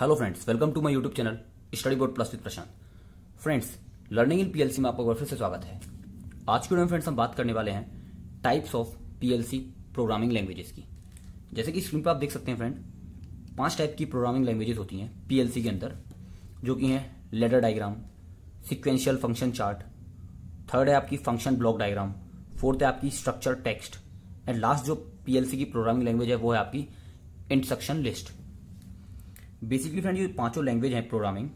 hello friends welcome to my YouTube channel study board plus with Prashant friends learning in PLC में आपका फिर से स्वागत है आज के में फ्रेंड्स हम बात करने वाले हैं types of PLC programming languages की जैसे कि स्क्रीन पर आप देख सकते हैं फ्रेंड पांच टाइप की प्रोग्रामिंग लैंग्वेजेस होती हैं पीएलसी के अंदर जो कि हैं ladder diagram sequential function chart third है आपकी फंक्शन ब्लॉक डायग्राम फोर्थ है आपकी स्ट्रक्चर टेक्स्ट एंड लास्ट जो पीएलसी की प्रोग्रामिंग लैंग्वेज है वो है आपकी इंस्ट्रक्शन लिस्ट बेसिकली फ्रेंड ये पांचों लैंग्वेज हैं प्रोग्रामिंग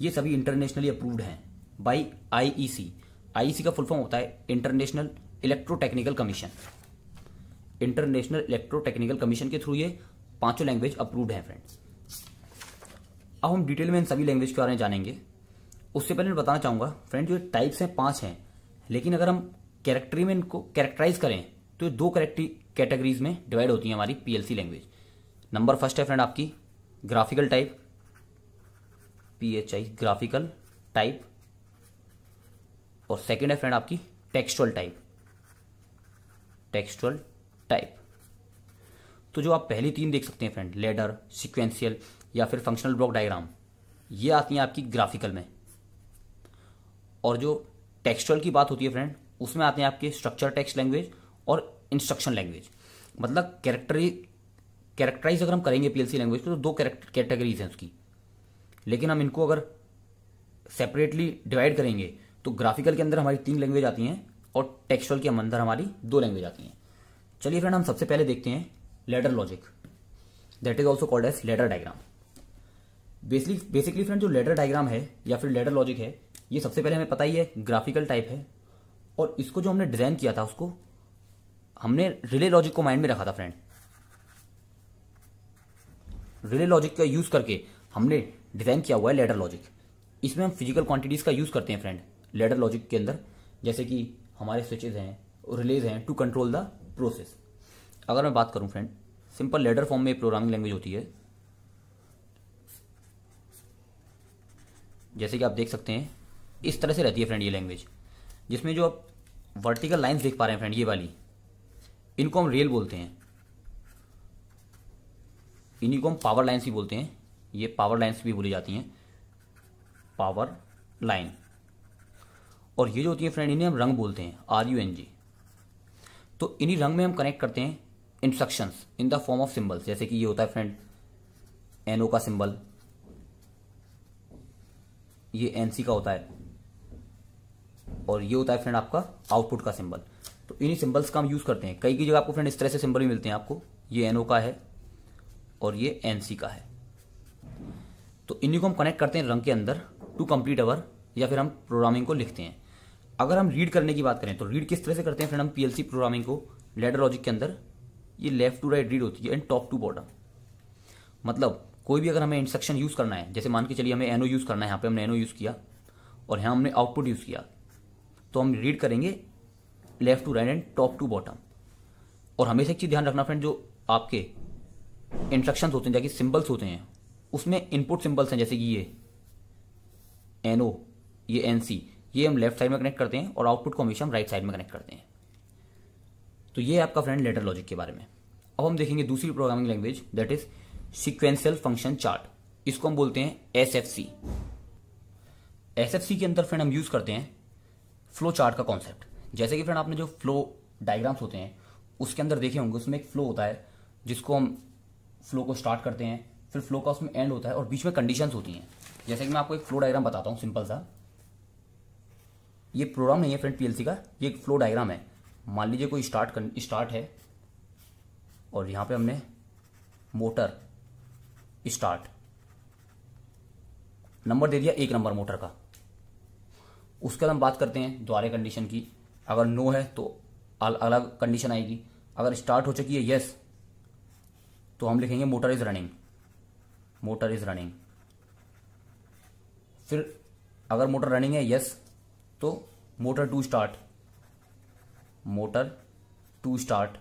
ये सभी इंटरनेशनली अप्रूव्ड हैं बाई आईईसी आईईसी का फुल फॉर्म होता है international electrotechnical commission international electrotechnical commission के थ्रू ये पांचों लैंग्वेज अप्रूव्ड हैं फ्रेंड्स अब हम डिटेल में इन सभी लैंग्वेज के बारे में जानेंगे उससे पहले मैं बताना चाहूंगा फ्रेंड जो टाइप्स हैं पांच हैं लेकिन अगर हम कैरेक्टरी में इनको कैरेक्टराइज करें तो दो कैरेक्टरी कैटेगरीज में डिवाइड होती है हमारी पीएलसी लैंग्वेज नंबर फर्स्ट है फ्रेंड आपकी graphical type P H I graphical type और सेकेंड है फ्रेंड आपकी टेक्सचुअल टाइप टेक्सचुअल टाइप तो जो आप पहली तीन देख सकते हैं फ्रेंड लेडर सिक्वेंशियल या फिर फंक्शनल ब्लॉक डायग्राम ये आती हैं आपकी ग्राफिकल में और जो टेक्सचुअल की बात होती है फ्रेंड उसमें आते हैं आपके स्ट्रक्चर टेक्स्ट लैंग्वेज और इंस्ट्रक्शन लैंग्वेज मतलब कैरेक्टरी कैरेक्टराइज अगर हम करेंगे पीएलसी लैंग्वेज को तो दो कैटेगरीज हैं उसकी लेकिन हम इनको अगर सेपरेटली डिवाइड करेंगे तो ग्राफिकल के अंदर हमारी तीन लैंग्वेज आती हैं और टेक्सचुअल के अंदर हमारी दो लैंग्वेज आती हैं चलिए फ्रेंड हम सबसे पहले देखते हैं ladder logic that is also called as ladder diagram basically basically friend जो लेटर डायग्राम है या फिर लेटर लॉजिक है ये सबसे पहले हमें पता ही है ग्राफिकल टाइप है और इसको जो हमने डिजाइन किया था उसको हमने रिले लॉजिक को माइंड में रखा था फ्रेंड रिले लॉजिक का यूज करके हमने डिजाइन किया हुआ है लेडर लॉजिक इसमें हम फिजिकल क्वांटिटीज का यूज करते हैं फ्रेंड लेडर लॉजिक के अंदर जैसे कि हमारे स्विचेज हैं रिलेज हैं टू कंट्रोल द प्रोसेस अगर मैं बात करूं फ्रेंड सिंपल लेडर फॉर्म में प्रोग्रामिंग लैंग्वेज होती है जैसे कि आप देख सकते हैं इस तरह से रहती है फ्रेंड ये लैंग्वेज जिसमें जो आप वर्टिकल लाइंस देख पा रहे हैं फ्रेंड ये वाली इनको हम रेल बोलते हैं इन्हीं को हम पावर लाइन्स भी बोलते हैं ये पावर लाइन्स भी बोली जाती हैं पावर लाइन और ये जो होती है फ्रेंड इन्हें हम रंग बोलते हैं आर यू एन जी तो इन्हीं रंग में हम कनेक्ट करते हैं instructions in the form of symbols जैसे कि ये होता है फ्रेंड एनओ का सिंबल ये एनसी का होता है और ये होता है फ्रेंड आपका आउटपुट का सिंबल तो इन्हीं सिंबल्स का हम यूज़ करते हैं कई की जगह आपको फ्रेंड इस तरह से सिंबल भी मिलते हैं आपको ये एनओ का है और ये एन का है तो इन्हीं को हम कनेक्ट करते हैं रंग के अंदर टू कंप्लीट अवर या फिर हम प्रोग्रामिंग को लिखते हैं अगर हम रीड करने की बात करें तो रीड किस तरह से करते हैं फ्रेंड हम पीएलसी प्रोग्रामिंग को लेडर लॉजिक के अंदर ये लेफ्ट टू राइट रीड होती है एंड टॉप टू बॉटम मतलब कोई भी अगर हमें इंस्ट्रक्शन यूज़ करना है जैसे मान के चलिए हमें एनओ यूज़ करना है यहाँ पे हमने एनओ यूज़ किया और यहाँ हमने आउटपुट यूज़ किया तो हम रीड करेंगे left to right and top to bottom और हमेशा एक चीज़ ध्यान रखना फ्रेंड जो आपके इंस्ट्रक्शंस होते हैं जैसे सिंबल्स होते हैं उसमें इनपुट सिंबल्स हैं जैसे कि ये एन ओ ये एन सी ये हम लेफ्ट साइड में कनेक्ट करते हैं और आउटपुट को हमेशा हम राइट साइड में कनेक्ट करते हैं तो ये आपका फ्रेंड लेटर लॉजिक के बारे में अब हम देखेंगे दूसरी programming language that is sequential function chart इसको हम बोलते हैं S F C S F C के अंदर फ्रेंड हम यूज़ करते हैं फ्लो चार्ट का कॉन्सेप्ट जैसे कि फ्रेंड आपने जो फ्लो डायग्राम्स होते हैं उसके अंदर देखे होंगे उसमें एक फ्लो होता है जिसको हम फ्लो को स्टार्ट करते हैं फिर फ्लो का उसमें एंड होता है और बीच में कंडीशंस होती हैं जैसे कि मैं आपको एक फ्लो डायग्राम बताता हूँ सिंपल सा ये प्रोग्राम नहीं है फ्रेंड पीएलसी का ये एक फ्लो डायग्राम है मान लीजिए कोई स्टार्ट स्टार्ट है और यहाँ पे हमने मोटर स्टार्ट नंबर दे दिया एक नंबर मोटर का उसके बाद हम बात करते हैं द्वारे कंडीशन की अगर नो है तो अलग कंडीशन आएगी अगर स्टार्ट हो चुकी है येस तो हम लिखेंगे motor is running motor is running फिर अगर मोटर रनिंग है यस तो motor to start motor to start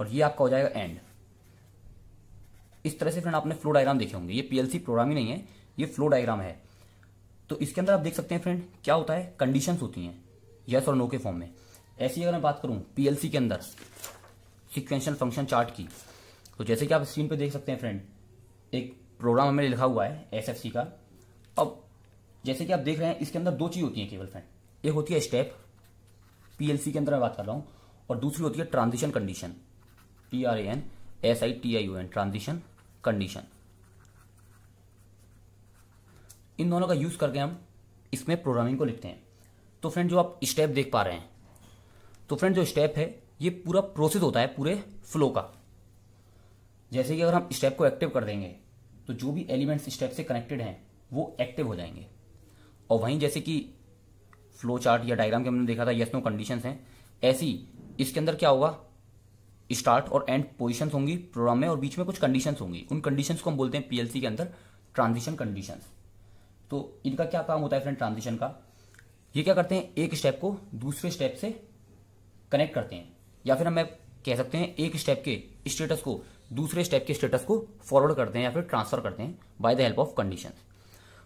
और ये आपका हो जाएगा एंड इस तरह से फ्रेंड आपने फ्लो डायग्राम देखे होंगे ये पीएलसी प्रोग्राम ही नहीं है ये फ्लो डायग्राम है तो इसके अंदर आप देख सकते हैं फ्रेंड क्या होता है कंडीशंस होती हैं यस और नो के फॉर्म में ऐसी अगर मैं बात करूं पीएलसी के अंदर सिक्वेंशियल फंक्शन चार्ट की तो जैसे कि आप स्क्रीन पर देख सकते हैं फ्रेंड एक प्रोग्राम हमें लिखा हुआ है एस एफ सी का अब जैसे कि आप देख रहे हैं इसके अंदर दो चीज़ होती है केवल फ्रेंड एक होती है स्टेप पीएलसी के अंदर मैं बात कर रहा हूँ और दूसरी होती है transition condition T R A N S I T I U N transition condition इन दोनों का यूज़ करके हम इसमें प्रोग्रामिंग को लिखते हैं तो फ्रेंड जो आप स्टेप देख पा रहे हैं तो फ्रेंड जो स्टेप है ये पूरा प्रोसेस होता है पूरे फ्लो का जैसे कि अगर हम स्टेप को एक्टिव कर देंगे तो जो भी एलिमेंट्स स्टेप से कनेक्टेड हैं वो एक्टिव हो जाएंगे और वहीं जैसे कि फ्लो चार्ट या डायग्राम के हमने देखा था यस नो कंडीशन हैं ऐसी इसके अंदर क्या होगा स्टार्ट और एंड पोजिशन होंगी प्रोग्राम में और बीच में कुछ कंडीशन होंगी उन कंडीशन को हम बोलते हैं पीएलसी के अंदर ट्रांजिशन कंडीशन तो इनका क्या काम होता है फ्रेंड ट्रांजिशन का ये क्या करते हैं एक स्टेप को दूसरे स्टेप से कनेक्ट करते हैं या फिर हम कह सकते हैं एक स्टेप के स्टेटस को दूसरे स्टेप के स्टेटस को फॉरवर्ड करते हैं या फिर ट्रांसफर करते हैं by the help of condition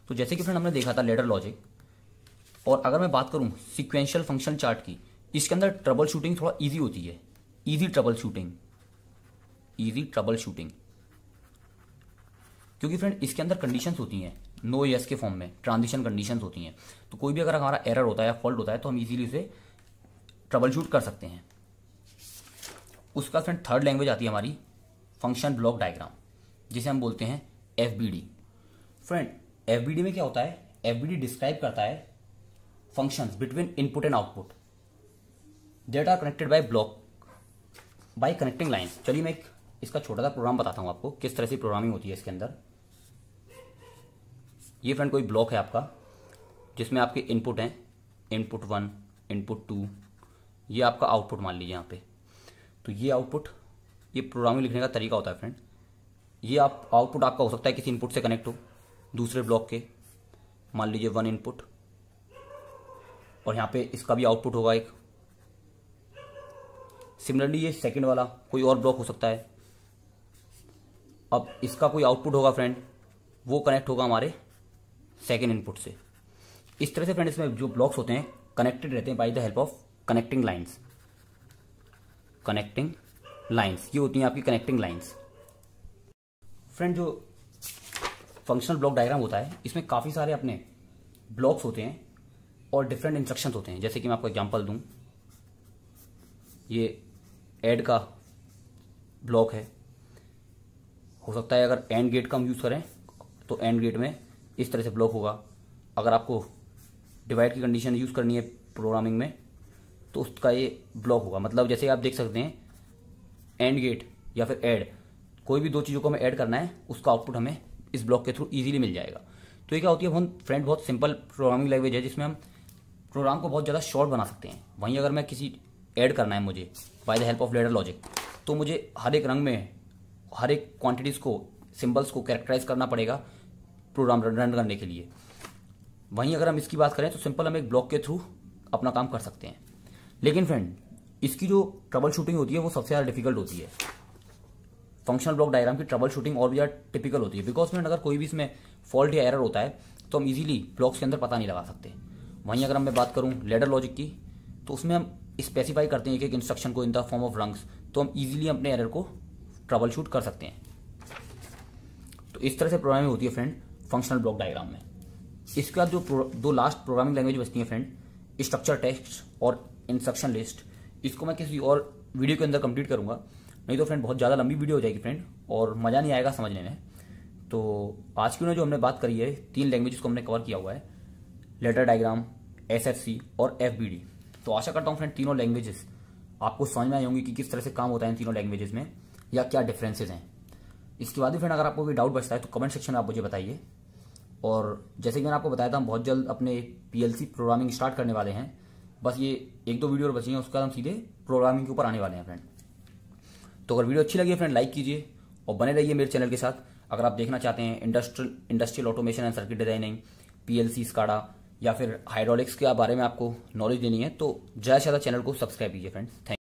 तो जैसे कि फ्रेंड हमने देखा था लेटर लॉजिक और अगर मैं बात करूं सिक्वेंशियल फंक्शन चार्ट की इसके अंदर ट्रबल शूटिंग थोड़ा ईजी होती है easy troubleshooting easy troubleshooting क्योंकि फ्रेंड इसके अंदर कंडीशन होती हैं नो no यस yes के फॉर्म में ट्रांजिशन कंडीशन होती हैं तो कोई भी अगर हमारा एरर होता है या फॉल्ट होता है तो हम इजीली उसे ट्रबल शूट कर सकते हैं उसका फ्रेंड थर्ड लैंग्वेज आती है हमारी फंक्शन ब्लॉक डायग्राम जिसे हम बोलते हैं एफ फ्रेंड एफ में क्या होता है एफ डिस्क्राइब करता है functions between input and output that are connected by block by connecting lines चलिए मैं एक इसका छोटा सा प्रोग्राम बताता हूँ आपको किस तरह से प्रोग्रामिंग होती है इसके अंदर ये फ्रेंड कोई ब्लॉक है आपका जिसमें आपके इनपुट हैं इनपुट वन इनपुट टू ये आपका आउटपुट मान लीजिए यहाँ पे तो ये आउटपुट ये प्रोग्रामिंग लिखने का तरीका होता है फ्रेंड ये आप आउटपुट आपका हो सकता है किसी इनपुट से कनेक्ट हो दूसरे ब्लॉक के मान लीजिए वन इनपुट और यहाँ पे इसका भी आउटपुट होगा एक सिमिलरली ये सेकंड वाला कोई और ब्लॉक हो सकता है अब इसका कोई आउटपुट होगा फ्रेंड वो कनेक्ट होगा हमारे सेकेंड इनपुट से इस तरह से फ्रेंड इसमें जो ब्लॉक्स होते हैं कनेक्टेड रहते हैं by the help of connecting lines connecting lines ये होती हैं आपकी कनेक्टिंग लाइंस फ्रेंड जो फंक्शनल ब्लॉक डायग्राम होता है इसमें काफ़ी सारे अपने ब्लॉक्स होते हैं और डिफरेंट इंस्ट्रक्शंस होते हैं जैसे कि मैं आपको एग्जांपल दूं ये एड का ब्लॉक है हो सकता है अगर एंड गेट का हम यूज़ करें तो एंड गेट में इस तरह से ब्लॉक होगा अगर आपको डिवाइड की कंडीशन यूज़ करनी है प्रोग्रामिंग में तो उसका ये ब्लॉक होगा मतलब जैसे आप देख सकते हैं एंड गेट या फिर एड कोई भी दो चीज़ों को हमें ऐड करना है उसका आउटपुट हमें इस ब्लॉक के थ्रू ईजिली मिल जाएगा तो ये क्या होती है हम फ्रेंड बहुत सिंपल प्रोग्रामिंग लैंग्वेज है जिसमें हम प्रोग्राम को बहुत ज़्यादा शॉर्ट बना सकते हैं वहीं अगर मैं किसी ऐड करना है मुझे by the help of ladder logic तो मुझे हर एक रंग में हर एक क्वांटिटीज़ को सिम्बल्स को कैरेक्टराइज करना पड़ेगा प्रोग्राम रन करने के लिए वहीं अगर हम इसकी बात करें तो सिंपल हम एक ब्लॉक के थ्रू अपना काम कर सकते हैं लेकिन फ्रेंड इसकी जो ट्रबल शूटिंग होती है वो सबसे ज़्यादा डिफिकल्ट होती है फंक्शनल ब्लॉक डायग्राम की ट्रबल शूटिंग और भी ज़्यादा टिपिकल होती है बिकॉज फ्रेंड अगर कोई भी इसमें फॉल्ट या एरर होता है तो हम इजीली ब्लॉक्स के अंदर पता नहीं लगा सकते वहीं अगर मैं बात करूँ लेडर लॉजिक की तो उसमें हम स्पेसिफाई करते हैं एक एक इंस्ट्रक्शन को in the form of rungs तो हम इजीली अपने एरर को ट्रबल शूट कर सकते हैं तो इस तरह से प्रोग्रामिंग होती है फ्रेंड फंक्शनल ब्लॉक डायग्राम में इसके बाद जो दो लास्ट प्रोग्रामिंग लैंग्वेज बचती है फ्रेंड स्ट्रक्चर टेक्स्ट और इंस्ट्रक्शन लिस्ट इसको मैं किसी और वीडियो के अंदर कंप्लीट करूँगा नहीं तो फ्रेंड बहुत ज़्यादा लंबी वीडियो हो जाएगी फ्रेंड और मज़ा नहीं आएगा समझने में तो आज की जो हमने बात करी है तीन लैंग्वेज को हमने कवर किया हुआ है लेटर डायग्राम एस और एफ तो आशा करता हूँ फ्रेंड तीनों लैंग्वेजेस आपको समझ में आई होंगी कि किस तरह से काम होता है इन तीनों लैंग्वेजेस में या क्या डिफरेंसेज हैं इसके बाद भी फ्रेंड अगर आपको कोई डाउट बचता है तो कमेंट सेक्शन में आप मुझे बताइए और जैसे कि मैंने आपको बताया था हम बहुत जल्द अपने पीएलसी प्रोग्रामिंग स्टार्ट करने वाले हैं बस ये एक दो वीडियो और बची हैं उसका हम सीधे प्रोग्रामिंग के ऊपर आने वाले हैं फ्रेंड तो अगर वीडियो अच्छी लगी फ्रेंड लाइक कीजिए और बने रहिए मेरे चैनल के साथ अगर आप देखना चाहते हैं industrial industrial automation and circuit designing PLC SCADA या फिर हाइड्रोलिक्स के बारे में आपको नॉलेज देनी है तो जय शादा चैनल को सब्सक्राइब कीजिए फ्रेंड्स थैंक